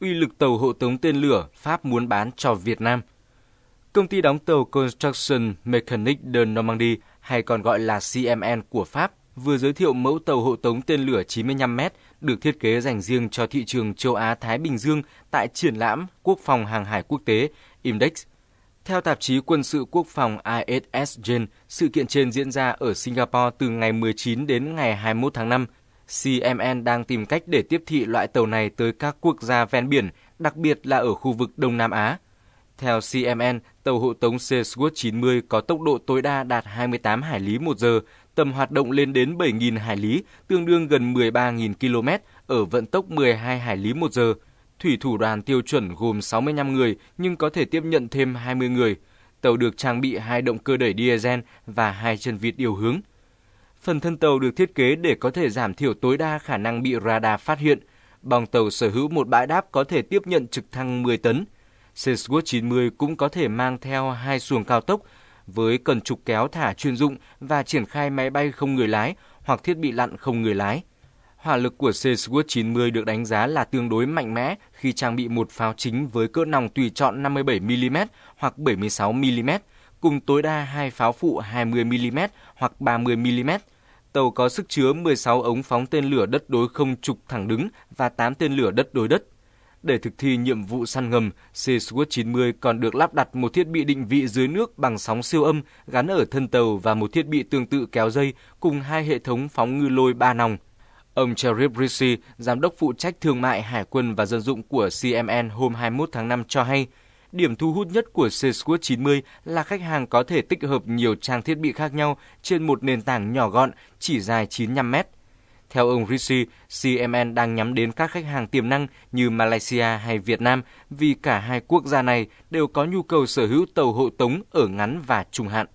uy lực tàu hộ tống tên lửa Pháp muốn bán cho Việt Nam. Công ty đóng tàu Construction Mechanic de Normandie hay còn gọi là CMN của Pháp vừa giới thiệu mẫu tàu hộ tống tên lửa 95m được thiết kế dành riêng cho thị trường châu Á Thái Bình Dương tại triển lãm Quốc phòng hàng hải quốc tế Index. Theo tạp chí quân sự quốc phòng ISS Gen, sự kiện trên diễn ra ở Singapore từ ngày 19 đến ngày 21 tháng 5 CMN đang tìm cách để tiếp thị loại tàu này tới các quốc gia ven biển, đặc biệt là ở khu vực Đông Nam Á. Theo CMN, tàu hộ tống Seawood 90 có tốc độ tối đa đạt 28 hải lý một giờ, tầm hoạt động lên đến 7.000 hải lý, tương đương gần 13.000 km ở vận tốc 12 hải lý một giờ. Thủy thủ đoàn tiêu chuẩn gồm 65 người nhưng có thể tiếp nhận thêm 20 người. Tàu được trang bị hai động cơ đẩy diesel và hai chân vịt điều hướng. Phần thân tàu được thiết kế để có thể giảm thiểu tối đa khả năng bị radar phát hiện. Bòng tàu sở hữu một bãi đáp có thể tiếp nhận trực thăng 10 tấn. Seawood 90 cũng có thể mang theo hai xuồng cao tốc với cần trục kéo thả chuyên dụng và triển khai máy bay không người lái hoặc thiết bị lặn không người lái. Hỏa lực của Seawood 90 được đánh giá là tương đối mạnh mẽ khi trang bị một pháo chính với cỡ nòng tùy chọn 57mm hoặc 76mm cùng tối đa hai pháo phụ 20mm hoặc 30mm. Tàu có sức chứa 16 ống phóng tên lửa đất đối không trục thẳng đứng và 8 tên lửa đất đối đất. Để thực thi nhiệm vụ săn ngầm, C-Swat-90 còn được lắp đặt một thiết bị định vị dưới nước bằng sóng siêu âm gắn ở thân tàu và một thiết bị tương tự kéo dây cùng hai hệ thống phóng ngư lôi ba nòng. Ông Cherif Rishi, giám đốc phụ trách thương mại hải quân và dân dụng của CMN hôm 21 tháng 5 cho hay, Điểm thu hút nhất của Salesforce 90 là khách hàng có thể tích hợp nhiều trang thiết bị khác nhau trên một nền tảng nhỏ gọn chỉ dài 95 mét. Theo ông Rishi, CMN đang nhắm đến các khách hàng tiềm năng như Malaysia hay Việt Nam vì cả hai quốc gia này đều có nhu cầu sở hữu tàu hộ tống ở ngắn và trung hạn.